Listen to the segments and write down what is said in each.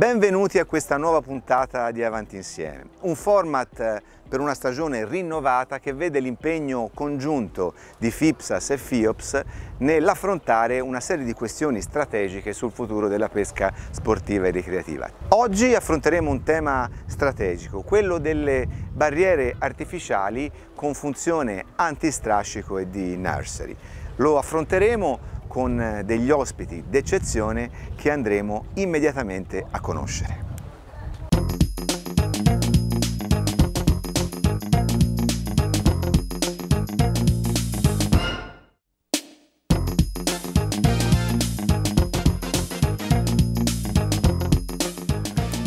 Benvenuti a questa nuova puntata di Avanti Insieme, un format eh, per una stagione rinnovata che vede l'impegno congiunto di FIPSAS e FIOPS nell'affrontare una serie di questioni strategiche sul futuro della pesca sportiva e ricreativa. Oggi affronteremo un tema strategico, quello delle barriere artificiali con funzione antistrascico e di nursery. Lo affronteremo con eh, degli ospiti d'eccezione che andremo immediatamente a conoscere.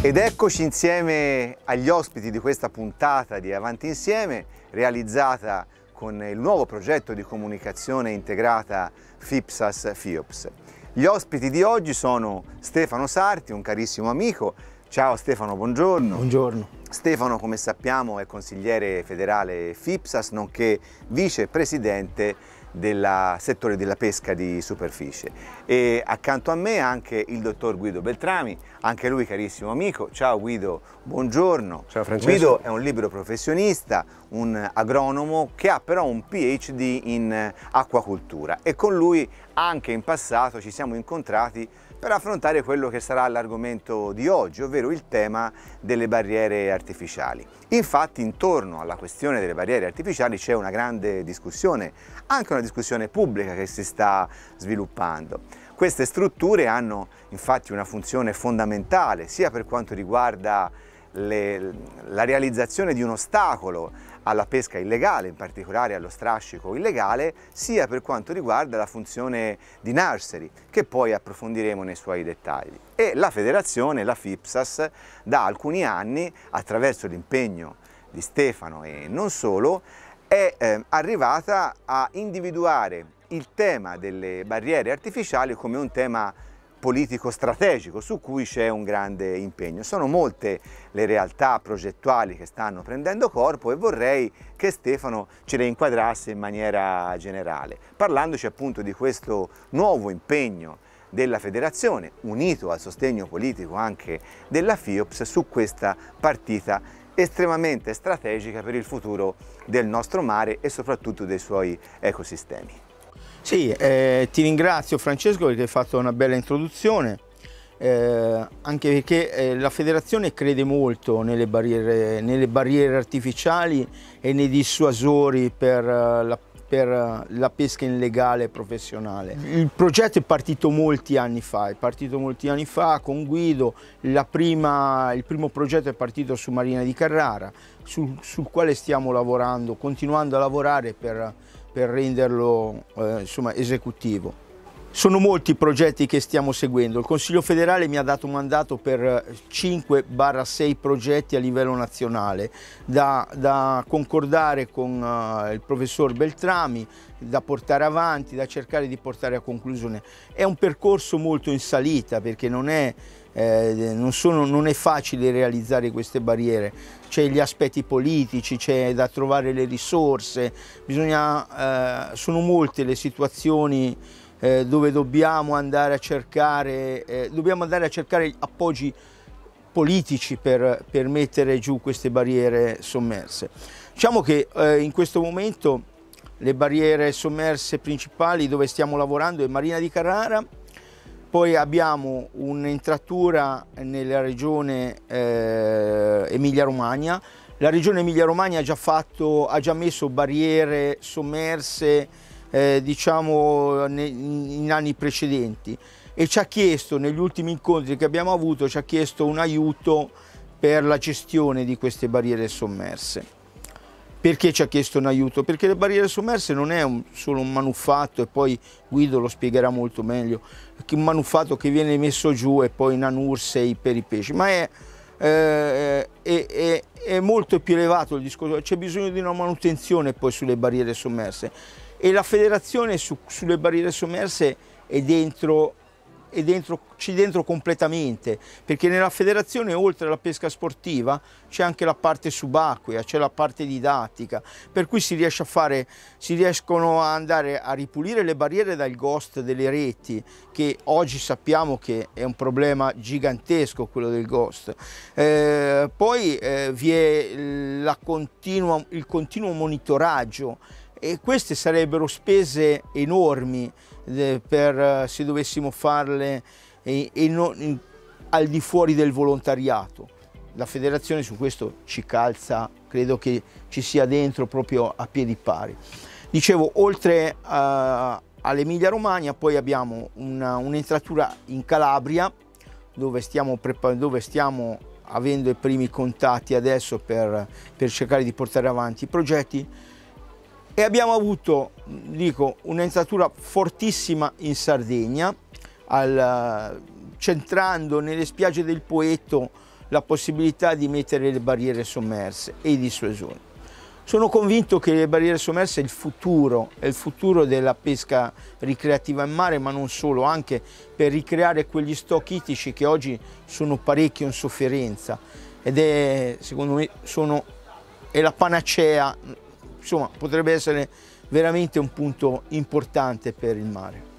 Ed eccoci insieme agli ospiti di questa puntata di Avanti Insieme, realizzata con il nuovo progetto di comunicazione integrata FIPSAS-FIOPS. Gli ospiti di oggi sono Stefano Sarti, un carissimo amico. Ciao Stefano, buongiorno. Buongiorno. Stefano, come sappiamo, è consigliere federale FIPSAS, nonché vicepresidente del settore della pesca di superficie e accanto a me anche il dottor Guido Beltrami, anche lui carissimo amico. Ciao Guido, buongiorno. Ciao Francesco. Guido è un libero professionista, un agronomo che ha però un PhD in acquacultura e con lui anche in passato ci siamo incontrati per affrontare quello che sarà l'argomento di oggi, ovvero il tema delle barriere artificiali. Infatti intorno alla questione delle barriere artificiali c'è una grande discussione, anche una discussione pubblica che si sta sviluppando. Queste strutture hanno infatti una funzione fondamentale sia per quanto riguarda le, la realizzazione di un ostacolo alla pesca illegale, in particolare allo strascico illegale, sia per quanto riguarda la funzione di nursery, che poi approfondiremo nei suoi dettagli. E la federazione, la FIPSAS, da alcuni anni, attraverso l'impegno di Stefano e non solo, è eh, arrivata a individuare il tema delle barriere artificiali come un tema politico strategico su cui c'è un grande impegno. Sono molte le realtà progettuali che stanno prendendo corpo e vorrei che Stefano ce le inquadrasse in maniera generale, parlandoci appunto di questo nuovo impegno della federazione, unito al sostegno politico anche della FIOPS, su questa partita estremamente strategica per il futuro del nostro mare e soprattutto dei suoi ecosistemi. Sì, eh, ti ringrazio Francesco perché hai fatto una bella introduzione, eh, anche perché eh, la federazione crede molto nelle barriere, nelle barriere, artificiali e nei dissuasori per eh, la per eh, la pesca illegale professionale. Il progetto è partito molti anni fa, è partito molti anni fa con Guido, prima, il primo progetto è partito su Marina di Carrara, sul, sul quale stiamo lavorando, continuando a lavorare per per renderlo eh, insomma, esecutivo. Sono molti i progetti che stiamo seguendo. Il Consiglio federale mi ha dato un mandato per 5-6 eh, progetti a livello nazionale da, da concordare con eh, il professor Beltrami, da portare avanti, da cercare di portare a conclusione. È un percorso molto in salita perché non è, eh, non sono, non è facile realizzare queste barriere. C'è gli aspetti politici, c'è da trovare le risorse, bisogna, eh, sono molte le situazioni eh, dove dobbiamo andare a cercare, eh, dobbiamo andare a cercare appoggi politici per, per, mettere giù queste barriere sommerse. Diciamo che eh, in questo momento le barriere sommerse principali dove stiamo lavorando è Marina di Carrara, poi abbiamo un'intrattura nella regione eh, Emilia-Romagna. La regione Emilia-Romagna ha, ha, già messo barriere sommerse eh, diciamo in anni precedenti e ci ha chiesto negli ultimi incontri che abbiamo avuto ci ha chiesto un aiuto per la gestione di queste barriere sommerse. Perché ci ha chiesto un aiuto? Perché le barriere sommerse non è un, solo un manufatto e poi Guido lo spiegherà molto meglio, un manufatto che viene messo giù e poi in anursei per i pesci, ma è, eh, è, è, è molto più elevato il discorso, c'è bisogno di una manutenzione poi sulle barriere sommerse e la federazione su, sulle barriere sommerse è dentro e dentro, ci dentro completamente, perché nella federazione oltre alla pesca sportiva c'è anche la parte subacquea, c'è la parte didattica, per cui si riesce a fare, si riescono a andare a ripulire le barriere dal ghost delle reti, che oggi sappiamo che è un problema gigantesco quello del ghost. Eh, poi eh, vi è continua, il continuo monitoraggio e queste sarebbero spese enormi eh, per, eh, se dovessimo farle e, e non, in, al di fuori del volontariato. La federazione su questo ci calza, credo che ci sia dentro proprio a piedi pari. Dicevo, oltre a, eh, all'Emilia Romagna poi abbiamo un'entratura un in Calabria dove stiamo, dove stiamo, avendo i primi contatti adesso per, per cercare di portare avanti i progetti e abbiamo avuto, dico, un'entratura fortissima in Sardegna, al, centrando nelle spiagge del Poeto la possibilità di mettere le barriere sommerse e i dissuasori. Sono convinto che le barriere sommerse è il futuro, è il futuro della pesca ricreativa in mare, ma non solo, anche per ricreare quegli stock ittici che oggi sono parecchio in sofferenza ed è, secondo me, sono, è la panacea insomma, potrebbe essere veramente un punto importante per il mare.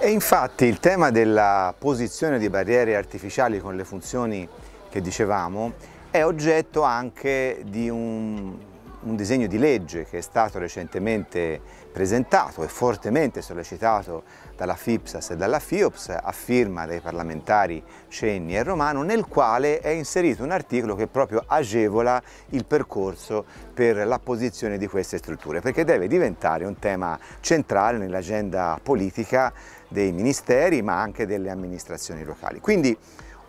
E infatti il tema della posizione di barriere artificiali con le funzioni che dicevamo è oggetto anche di un un disegno di legge che è stato recentemente presentato e fortemente sollecitato dalla FIPSAS e dalla FIOPS a firma dei parlamentari Cenni e Romano nel quale è inserito un articolo che proprio agevola il percorso per l'apposizione di queste strutture perché deve diventare un tema centrale nell'agenda politica dei ministeri ma anche delle amministrazioni locali. Quindi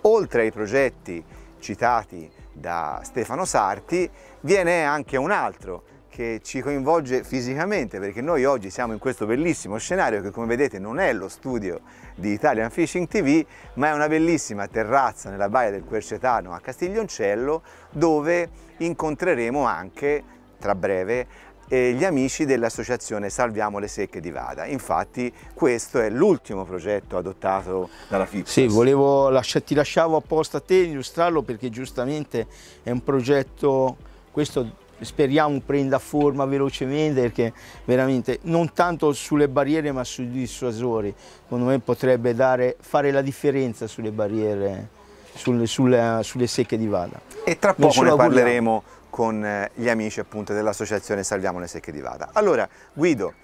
oltre ai progetti citati da Stefano Sarti, viene anche un altro che ci coinvolge fisicamente perché noi oggi siamo in questo bellissimo scenario che come vedete non è lo studio di Italian Fishing TV ma è una bellissima terrazza nella baia del Quercetano a Castiglioncello dove incontreremo anche tra breve gli amici dell'associazione Salviamo le secche di Vada. Infatti questo è l'ultimo progetto adottato dalla FIPAS. Sì, volevo lascia, ti lasciavo apposta a te illustrarlo perché giustamente è un progetto, questo speriamo prenda forma velocemente perché veramente non tanto sulle barriere ma sui dissuasori, secondo me potrebbe dare, fare la differenza sulle barriere. Sulle, sulle, sulle, secche di Vada. E tra poco ne parleremo con eh, gli amici appunto dell'associazione Salviamo le Secche di Vada. Allora Guido,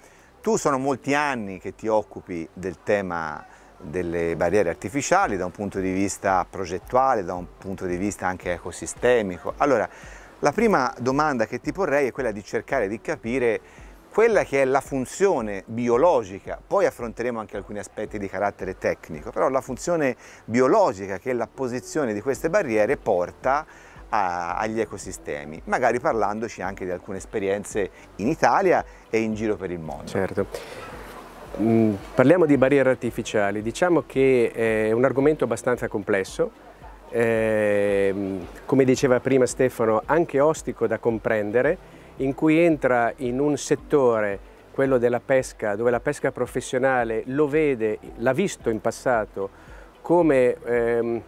tu sono molti anni che ti occupi del tema delle barriere artificiali da un punto di vista progettuale, da un punto di vista anche ecosistemico. Allora, la prima domanda che ti porrei è quella di cercare di capire quella che è la funzione biologica, poi affronteremo anche alcuni aspetti di carattere tecnico, però la funzione biologica che la posizione di queste barriere porta a, agli ecosistemi, magari parlandoci anche di alcune esperienze in Italia e in giro per il mondo. Certo. Mm, parliamo di barriere artificiali, diciamo che è un argomento abbastanza complesso, eh, come diceva prima Stefano, anche ostico da comprendere, in cui entra in un settore, quello della pesca, dove la pesca professionale lo vede, l'ha visto in passato come eh,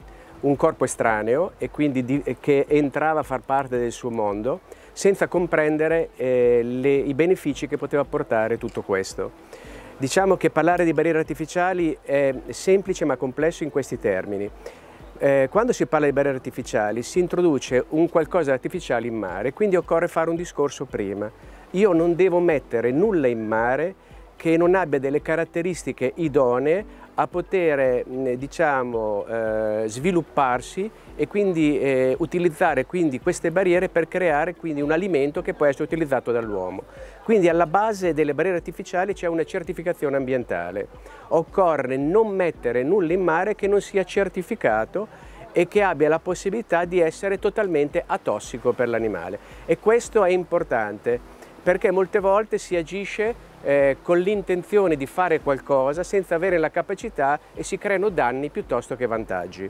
un corpo estraneo e quindi di, che entrava a far parte del suo mondo senza comprendere eh, le, i benefici che poteva portare tutto questo. Diciamo che parlare di barriere artificiali è semplice ma complesso in questi termini. Eh, quando si parla di barriere artificiali si introduce un qualcosa di artificiale in mare, quindi occorre fare un discorso prima. Io non devo mettere nulla in mare che non abbia delle caratteristiche idonee a poter diciamo, eh, svilupparsi e quindi eh, utilizzare quindi queste barriere per creare quindi, un alimento che può essere utilizzato dall'uomo. Quindi alla base delle barriere artificiali c'è una certificazione ambientale. Occorre non mettere nulla in mare che non sia certificato e che abbia la possibilità di essere totalmente atossico per l'animale. E questo è importante perché molte volte si agisce eh, con l'intenzione di fare qualcosa senza avere la capacità e si creano danni piuttosto che vantaggi.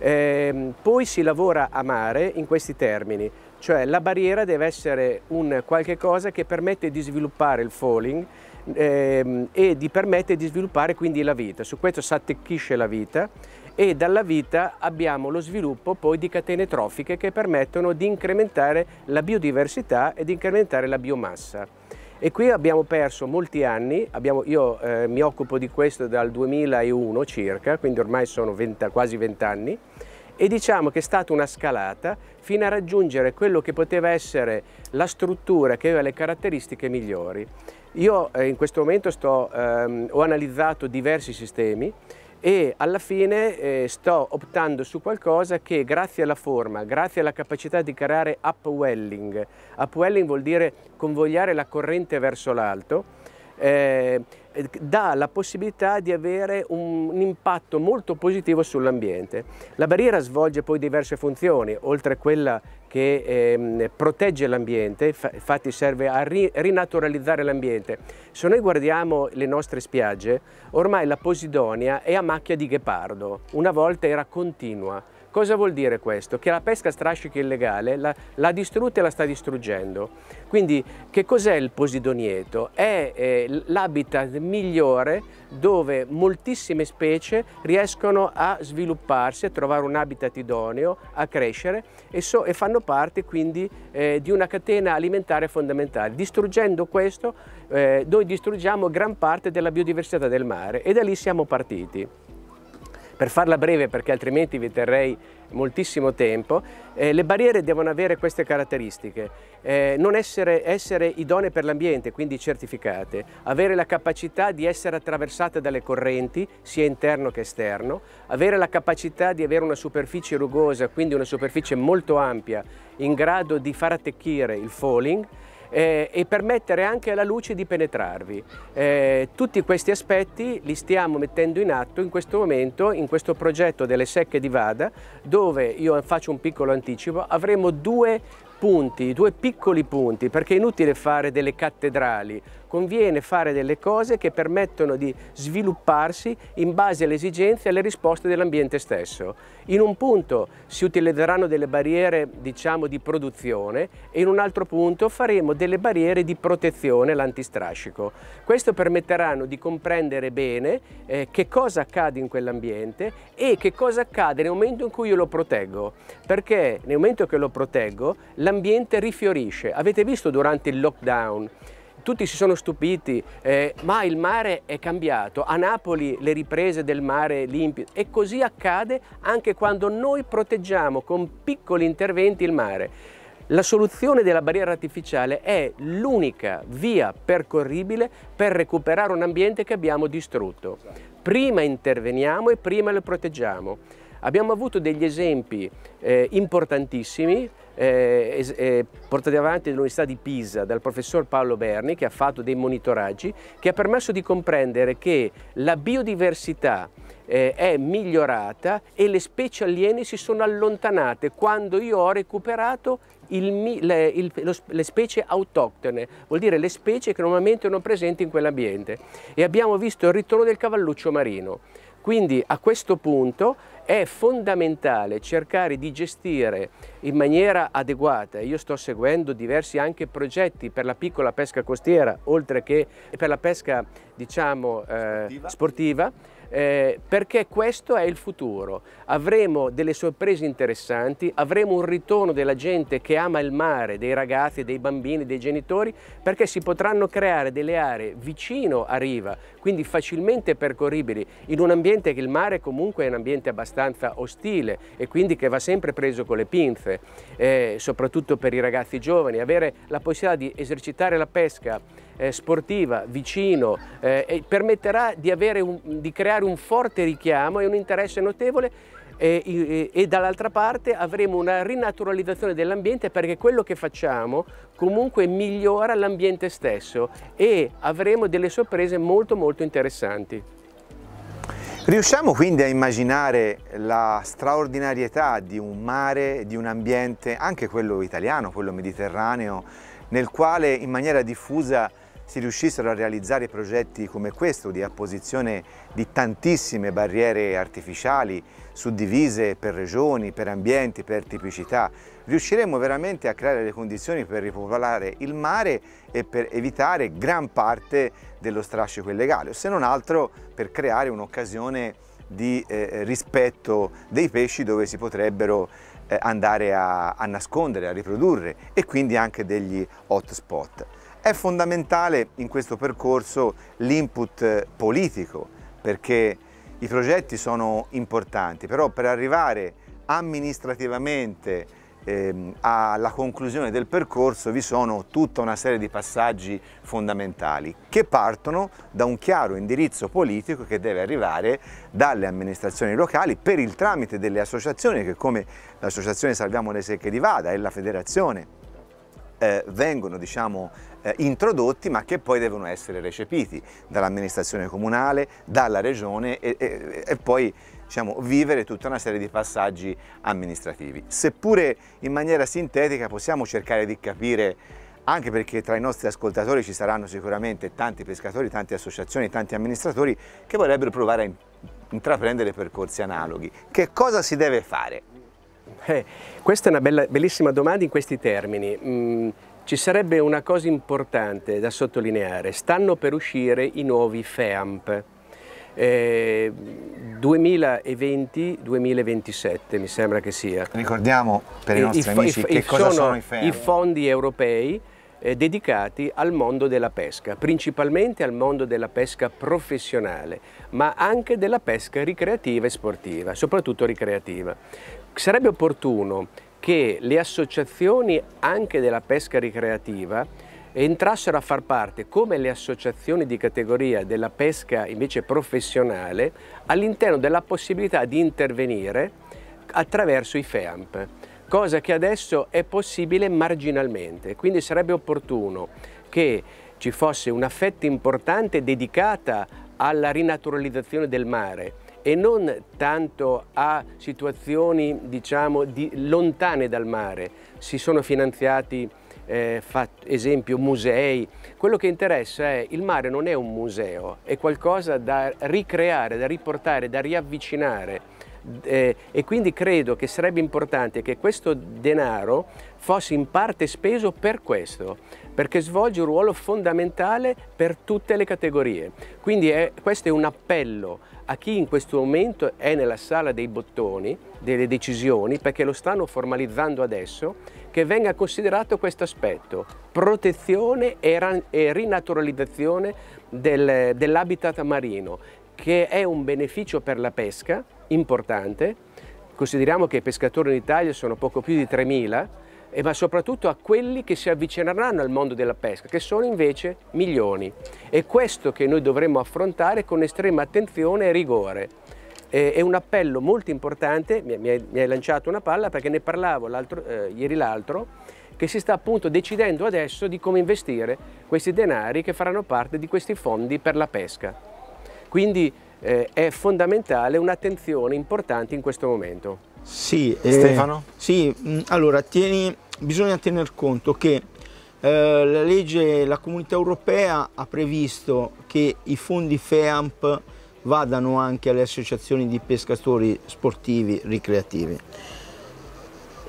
Eh, poi si lavora a mare in questi termini, cioè la barriera deve essere un qualche cosa che permette di sviluppare il falling ehm, e di permette di sviluppare quindi la vita. Su questo si attecchisce la vita e dalla vita abbiamo lo sviluppo poi di catene trofiche che permettono di incrementare la biodiversità e di incrementare la biomassa. E qui abbiamo perso molti anni, abbiamo, io eh, mi occupo di questo dal 2001 circa, quindi ormai sono 20, quasi 20 anni, e diciamo che è stata una scalata fino a raggiungere quello che poteva essere la struttura che aveva le caratteristiche migliori. Io eh, in questo momento sto, ehm, ho analizzato diversi sistemi, e alla fine eh, sto optando su qualcosa che grazie alla forma, grazie alla capacità di creare upwelling, upwelling vuol dire convogliare la corrente verso l'alto, eh, eh, dà la possibilità di avere un, un impatto molto positivo sull'ambiente. La barriera svolge poi diverse funzioni, oltre a quella che ehm, protegge l'ambiente, infatti serve a ri rinaturalizzare l'ambiente. Se noi guardiamo le nostre spiagge, ormai la Posidonia è a macchia di ghepardo, una volta era continua, Cosa vuol dire questo? Che la pesca strascica illegale l'ha distrutta e la sta distruggendo. Quindi che cos'è il posidonieto? È eh, l'habitat migliore dove moltissime specie riescono a svilupparsi, a trovare un habitat idoneo, a crescere e, so, e fanno parte quindi eh, di una catena alimentare fondamentale. Distruggendo questo eh, noi distruggiamo gran parte della biodiversità del mare e da lì siamo partiti. Per farla breve perché altrimenti vi terrei moltissimo tempo, eh, le barriere devono avere queste caratteristiche, eh, non essere, essere idonee per l'ambiente, quindi certificate, avere la capacità di essere attraversate dalle correnti, sia interno che esterno, avere la capacità di avere una superficie rugosa, quindi una superficie molto ampia, in grado di far attecchire il falling, eh, e permettere anche alla luce di penetrarvi. Eh, tutti questi aspetti li stiamo mettendo in atto in questo momento in questo progetto delle secche di Vada dove io faccio un piccolo anticipo avremo due punti, due piccoli punti perché è inutile fare delle cattedrali conviene fare delle cose che permettono di svilupparsi in base alle esigenze e alle risposte dell'ambiente stesso. In un punto si utilizzeranno delle barriere diciamo, di produzione e in un altro punto faremo delle barriere di protezione, l'antistrascico. Questo permetteranno di comprendere bene eh, che cosa accade in quell'ambiente e che cosa accade nel momento in cui io lo proteggo, perché nel momento che lo proteggo l'ambiente rifiorisce. Avete visto durante il lockdown tutti si sono stupiti, eh, ma il mare è cambiato, a Napoli le riprese del mare limpido e così accade anche quando noi proteggiamo con piccoli interventi il mare. La soluzione della barriera artificiale è l'unica via percorribile per recuperare un ambiente che abbiamo distrutto. Prima interveniamo e prima lo proteggiamo. Abbiamo avuto degli esempi eh, importantissimi eh, eh, portati avanti dall'Università di Pisa dal professor Paolo Berni che ha fatto dei monitoraggi che ha permesso di comprendere che la biodiversità eh, è migliorata e le specie aliene si sono allontanate quando io ho recuperato il, le, il, lo, le, specie autoctone, vuol dire le specie che normalmente erano presenti in quell'ambiente e abbiamo visto il ritorno del cavalluccio marino. Quindi a questo punto è fondamentale cercare di gestire in maniera adeguata. Io sto seguendo diversi anche progetti per la piccola pesca costiera, oltre che per la pesca diciamo, eh, sportiva. sportiva eh, perché questo è il futuro. Avremo delle sorprese interessanti, avremo un ritorno della gente che ama il mare, dei ragazzi, dei bambini, dei genitori, perché si potranno creare delle aree vicino a riva, quindi facilmente percorribili, in un ambiente che il mare comunque è un ambiente abbastanza ostile e quindi che va sempre preso con le pinze, eh, soprattutto per i ragazzi giovani. Avere la possibilità di esercitare la pesca eh, sportiva vicino eh, permetterà di, un, di creare creare un forte richiamo e un interesse notevole e, e, e dall'altra parte avremo una rinaturalizzazione dell'ambiente perché quello che facciamo comunque migliora l'ambiente stesso e avremo delle sorprese molto molto interessanti. Riusciamo quindi a immaginare la straordinarietà di un mare, di un ambiente, anche quello italiano, quello mediterraneo, nel quale in maniera diffusa si riuscissero a realizzare progetti come questo di apposizione di tantissime barriere artificiali suddivise per regioni, per ambienti, per tipicità, riusciremo veramente a creare le condizioni per ripopolare il mare e per evitare gran parte dello strascico illegale, se non altro per creare un'occasione di eh, rispetto dei pesci dove si potrebbero eh, andare a, a nascondere, a riprodurre e quindi anche degli hotspot. È fondamentale in questo percorso l'input eh, politico perché i progetti sono importanti, però per arrivare amministrativamente ehm, alla conclusione del percorso vi sono tutta una serie di passaggi fondamentali che partono da un chiaro indirizzo politico che deve arrivare dalle amministrazioni locali per il tramite delle associazioni che come l'associazione Salviamo le Secche di Vada e la federazione eh, vengono diciamo, eh, introdotti ma che poi devono essere recepiti dall'amministrazione comunale, dalla regione e, e, e poi diciamo, vivere tutta una serie di passaggi amministrativi. Seppure in maniera sintetica possiamo cercare di capire anche perché tra i nostri ascoltatori ci saranno sicuramente tanti pescatori, tante associazioni, tanti amministratori che vorrebbero provare a intraprendere percorsi analoghi. Che cosa si deve fare? Eh, questa è una bella, bellissima domanda in questi termini. Mm, ci sarebbe una cosa importante da sottolineare. Stanno per uscire i nuovi FEAMP. Eh, 2020-2027 mi sembra che sia. Ricordiamo per i nostri I, amici i, che cosa sono, sono i FEAMP. I fondi europei eh, dedicati al mondo della pesca, principalmente al mondo della pesca professionale, ma anche della pesca ricreativa e sportiva, soprattutto ricreativa. Sarebbe opportuno che le associazioni anche della pesca ricreativa entrassero a far parte, come le associazioni di categoria della pesca invece professionale, all'interno della possibilità di intervenire attraverso i FEAMP, cosa che adesso è possibile marginalmente, quindi sarebbe opportuno che ci fosse una fetta importante dedicata alla rinaturalizzazione del mare, e non tanto a situazioni diciamo, di, lontane dal mare. Si sono finanziati eh, esempio musei, quello che interessa è il mare non è un museo, è qualcosa da ricreare, da riportare, da riavvicinare eh, e quindi credo che sarebbe importante che questo denaro fosse in parte speso per questo, perché svolge un ruolo fondamentale per tutte le categorie. Quindi è, questo è un appello a chi in questo momento è nella sala dei bottoni, delle decisioni, perché lo stanno formalizzando adesso, che venga considerato questo aspetto, protezione e, e rinaturalizzazione del, dell'habitat marino, che è un beneficio per la pesca importante. Consideriamo che i pescatori in Italia sono poco più di 3.000, e eh, ma soprattutto a quelli che si avvicineranno al mondo della pesca, che sono invece milioni. È questo che noi dovremmo affrontare con estrema attenzione e rigore. Eh, è un appello molto importante, mi hai lanciato una palla perché ne parlavo eh, ieri l'altro, che si sta appunto decidendo adesso di come investire questi denari che faranno parte di questi fondi per la pesca. Quindi eh, è fondamentale un'attenzione importante in questo momento. Sì, eh, Stefano? Eh, sì, mm, allora tieni, bisogna tener conto che eh, la legge, la comunità europea ha previsto che i fondi FEAMP vadano anche alle associazioni di pescatori sportivi ricreativi.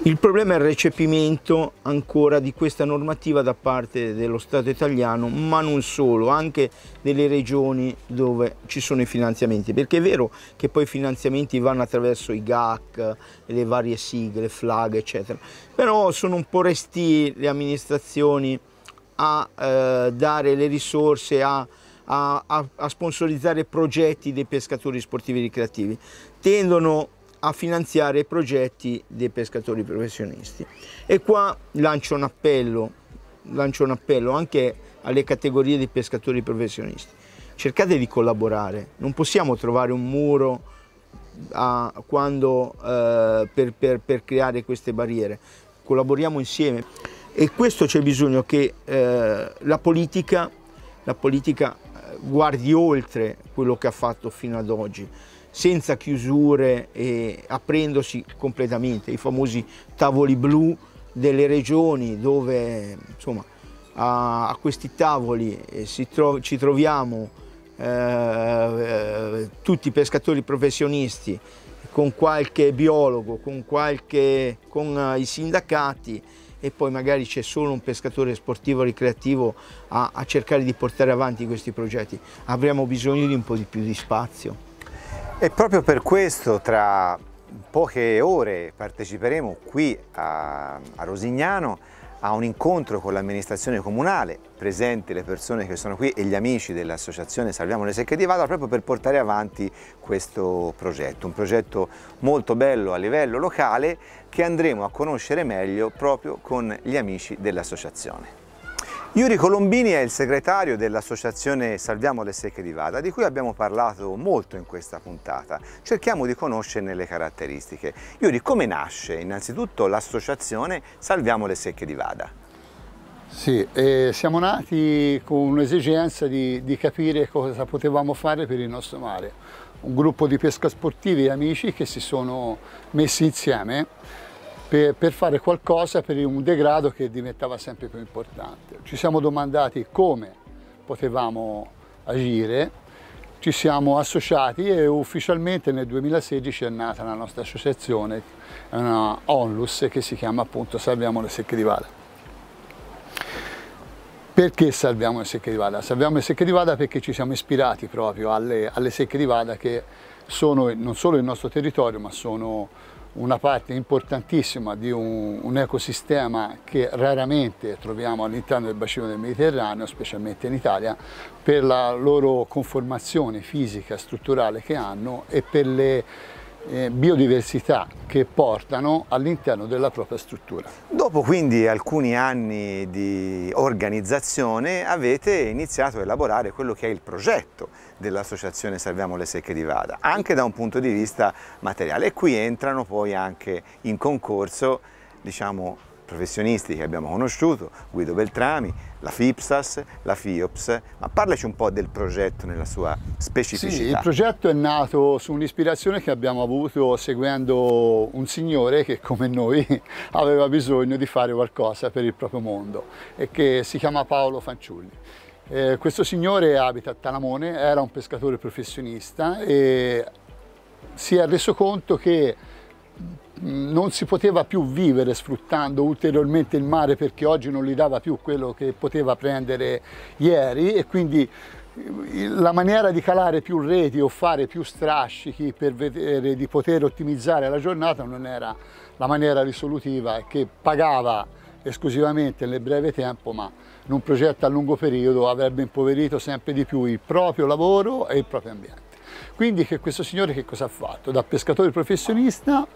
Il problema è il recepimento ancora di questa normativa da parte dello Stato italiano, ma non solo, anche delle regioni dove ci sono i finanziamenti, perché è vero che poi i finanziamenti vanno attraverso i GAC, le varie sigle, FLAG, eccetera, però sono un po' resti le amministrazioni a eh, dare le risorse, a a, a, sponsorizzare progetti dei pescatori sportivi ricreativi. Tendono a finanziare i progetti dei pescatori professionisti. E qua lancio un appello, lancio un appello anche alle categorie di pescatori professionisti. Cercate di collaborare, non possiamo trovare un muro a, quando, eh, per, per, per creare queste barriere, collaboriamo insieme e questo c'è bisogno che eh, la, politica, la politica eh, guardi oltre quello che ha fatto fino ad oggi senza chiusure e aprendosi completamente, i famosi tavoli blu delle regioni dove insomma, a, a questi tavoli eh, tro ci troviamo eh, eh tutti pescatori professionisti con qualche biologo, con, qualche, con eh, i sindacati e poi magari c'è solo un pescatore sportivo ricreativo a, a cercare di portare avanti questi progetti. Avremo bisogno di un po' di più di spazio. E proprio per questo tra poche ore parteciperemo qui a, a Rosignano a un incontro con l'amministrazione comunale, presenti le persone che sono qui e gli amici dell'associazione Salviamo le Secche di Vada proprio per portare avanti questo progetto, un progetto molto bello a livello locale che andremo a conoscere meglio proprio con gli amici dell'associazione. Iuri Colombini è il segretario dell'associazione Salviamo le Secche di Vada, di cui abbiamo parlato molto in questa puntata. Cerchiamo di conoscerne le caratteristiche. Iuri, come nasce innanzitutto l'associazione Salviamo le Secche di Vada? Sì, eh, siamo nati con un'esigenza di, di capire cosa potevamo fare per il nostro mare. Un gruppo di pesca sportivi e amici che si sono messi insieme per, per fare qualcosa per un degrado che diventava sempre più importante. Ci siamo domandati come potevamo agire ci siamo associati e ufficialmente nel 2016 è nata la nostra associazione, una onlus che si chiama appunto Salviamo le secche di Vada. Perché salviamo le secche di Vada? Salviamo le secche di Vada perché ci siamo ispirati proprio alle, alle secche di Vada che sono non solo il nostro territorio ma sono una parte importantissima di un, un, ecosistema che raramente troviamo all'interno del bacino del Mediterraneo, specialmente in Italia, per la loro conformazione fisica e strutturale che hanno e per le eh, biodiversità che portano all'interno della propria struttura. Dopo quindi alcuni anni di organizzazione avete iniziato a elaborare quello che è il progetto dell'associazione Salviamo le Secche di Vada, anche da un punto di vista materiale e qui entrano poi anche in concorso diciamo, professionisti che abbiamo conosciuto, Guido Beltrami, la FIPSAS, la FIOPS, ma parlaci un po' del progetto nella sua specificità. Sì, il progetto è nato su un'ispirazione che abbiamo avuto seguendo un signore che come noi aveva bisogno di fare qualcosa per il proprio mondo e che si chiama Paolo Fanciulli. Eh, questo signore abita a Talamone, era un pescatore professionista e si è reso conto che non si poteva più vivere sfruttando ulteriormente il mare perché oggi non gli dava più quello che poteva prendere ieri e quindi eh, la maniera di calare più reti o fare più strascichi per vedere di poter ottimizzare la giornata non era la maniera risolutiva che pagava esclusivamente nel breve tempo ma in un progetto a lungo periodo avrebbe impoverito sempre di più il proprio lavoro e il proprio ambiente. Quindi che questo signore che cosa ha fatto? Da pescatore professionista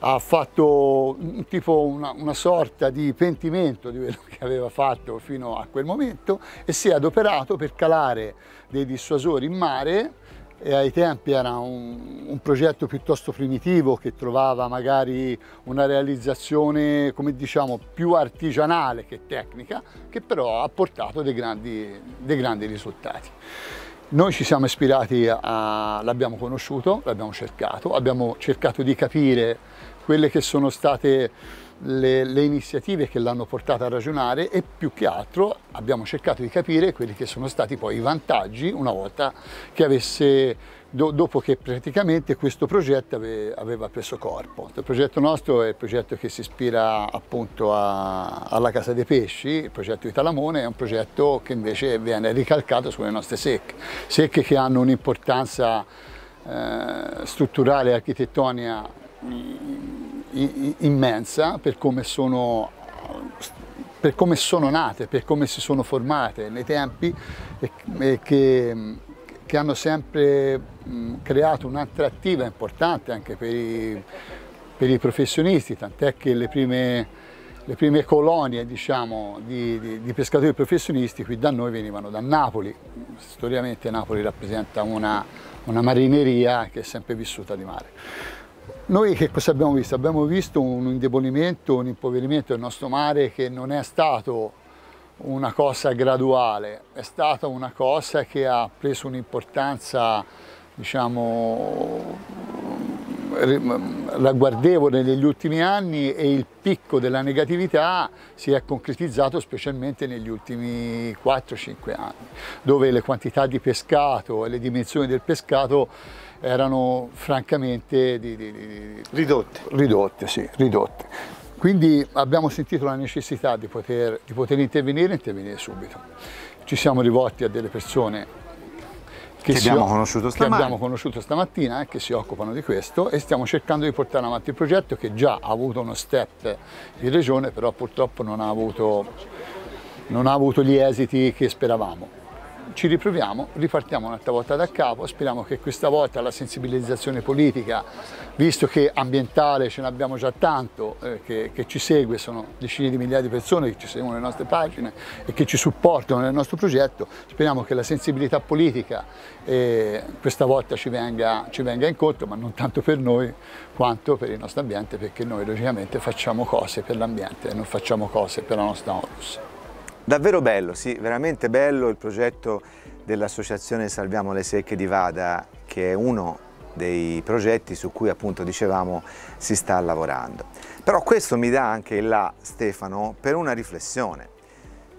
ha fatto tipo una, una, sorta di pentimento di quello che aveva fatto fino a quel momento e si è adoperato per calare dei dissuasori in mare e ai tempi era un, un, progetto piuttosto primitivo che trovava magari una realizzazione come diciamo più artigianale che tecnica che però ha portato dei grandi, dei grandi risultati. Noi ci siamo ispirati a, l'abbiamo conosciuto, l'abbiamo cercato, abbiamo cercato di capire quelle che sono state le, le iniziative che l'hanno portata a ragionare e più che altro abbiamo cercato di capire quelli che sono stati poi i vantaggi una volta che avesse dopo che praticamente questo progetto aveva preso corpo. Il progetto nostro è il progetto che si ispira appunto a, alla Casa dei Pesci, il progetto di Talamone è un progetto che invece viene ricalcato sulle nostre secche, secche che hanno un'importanza eh, strutturale e architettonica immensa per come sono per come sono nate, per come si sono formate nei tempi e, che, che hanno sempre mm, creato un'attrattiva importante anche per i, per i professionisti, tant'è che le prime, le prime colonie diciamo, di, di, di, pescatori professionisti qui da noi venivano da Napoli, storicamente Napoli rappresenta una, una marineria che è sempre vissuta di mare. Noi che cosa abbiamo visto? Abbiamo visto un indebolimento, un impoverimento del nostro mare che non è stato una cosa graduale, è stata una cosa che ha preso un'importanza diciamo, ragguardevole negli ultimi anni e il picco della negatività si è concretizzato specialmente negli ultimi 4-5 anni, dove le quantità di pescato e le dimensioni del pescato erano francamente di, di, di, ridotte. Ridotte, sì, ridotte. Quindi abbiamo sentito la necessità di poter, di poter intervenire e intervenire subito. Ci siamo rivolti a delle persone che, che, abbiamo, conosciuto che abbiamo conosciuto stamattina e eh, che si occupano di questo e stiamo cercando di portare avanti il progetto che già ha avuto uno step in regione però purtroppo non ha avuto, non ha avuto gli esiti che speravamo ci riproviamo, ripartiamo un'altra volta da capo, speriamo che questa volta la sensibilizzazione politica, visto che ambientale ce n'abbiamo già tanto, eh, che, che, ci segue, sono decine di migliaia di persone che ci seguono le nostre pagine e che ci supportano nel nostro progetto, speriamo che la sensibilità politica eh, questa volta ci venga, ci venga incontro, ma non tanto per noi quanto per il nostro ambiente, perché noi logicamente facciamo cose per l'ambiente e non facciamo cose per la nostra onus. Davvero bello, sì, veramente bello il progetto dell'associazione Salviamo le Secche di Vada, che è uno dei progetti su cui appunto dicevamo si sta lavorando. Però questo mi dà anche il là, Stefano, per una riflessione.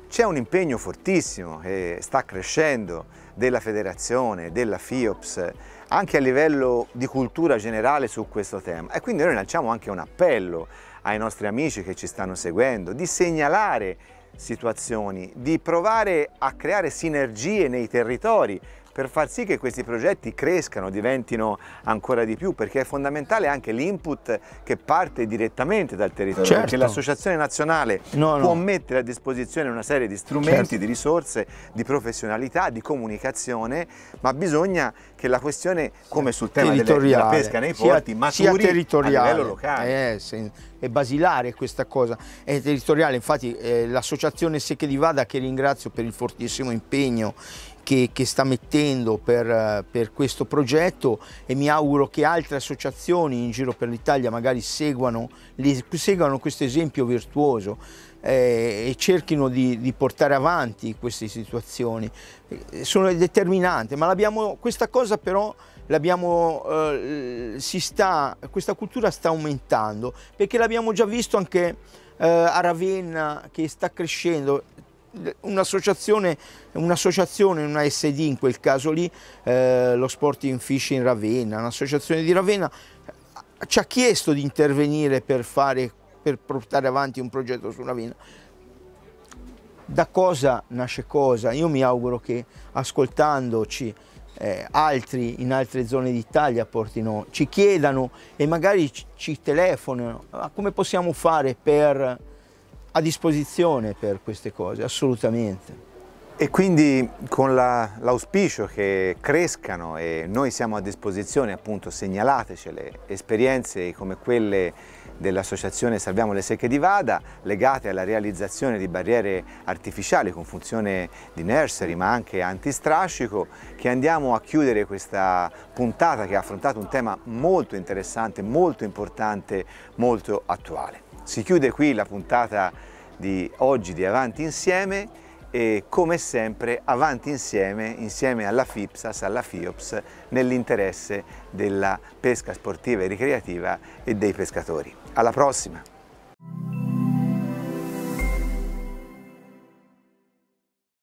C'è un impegno fortissimo che sta crescendo della federazione, della FIOPS, anche a livello di cultura generale su questo tema. E quindi noi lanciamo anche un appello ai nostri amici che ci stanno seguendo di segnalare situazioni, di provare a creare sinergie nei territori per far sì che questi progetti crescano, diventino ancora di più, perché è fondamentale anche l'input che parte direttamente dal territorio, certo. perché l'Associazione Nazionale no, può mettere a disposizione una serie di strumenti, certo. di risorse, di professionalità, di comunicazione, ma bisogna che la questione, come sul tema della pesca nei porti, sia, maturi sia territoriale. a livello locale. Eh, se, è basilare questa cosa, è territoriale, infatti eh, l'associazione Secche di Vada che ringrazio per il fortissimo impegno che, che sta mettendo per, per, questo progetto e mi auguro che altre associazioni in giro per l'Italia magari seguano, seguano questo esempio virtuoso eh, e cerchino di, di, portare avanti queste situazioni. Eh, sono determinante, ma questa cosa però eh, sta, questa cultura sta aumentando perché l'abbiamo già visto anche eh, a Ravenna che sta crescendo, un'associazione, un'associazione, una SD in quel caso lì, eh, lo Sporting Fishing Ravenna, un'associazione di Ravenna, eh, ci ha chiesto di intervenire per, fare, per portare avanti un progetto su Ravenna. Da cosa nasce cosa? Io mi auguro che ascoltandoci eh, altri in altre zone d'Italia portino, ci chiedano e magari ci, ci telefonano ah, come possiamo fare per a disposizione per queste cose, assolutamente. E quindi con l'auspicio la, che crescano e noi siamo a disposizione, appunto segnalatecele, esperienze come quelle dell'associazione Salviamo le Secche di Vada legate alla realizzazione di barriere artificiali con funzione di nursery ma anche antistrascico che andiamo a chiudere questa puntata che ha affrontato un tema molto interessante, molto importante, molto attuale. Si chiude qui la puntata di oggi di Avanti Insieme e come sempre Avanti Insieme, insieme alla FIPSAS, alla FIOPS, nell'interesse della pesca sportiva e ricreativa e dei pescatori. Alla prossima!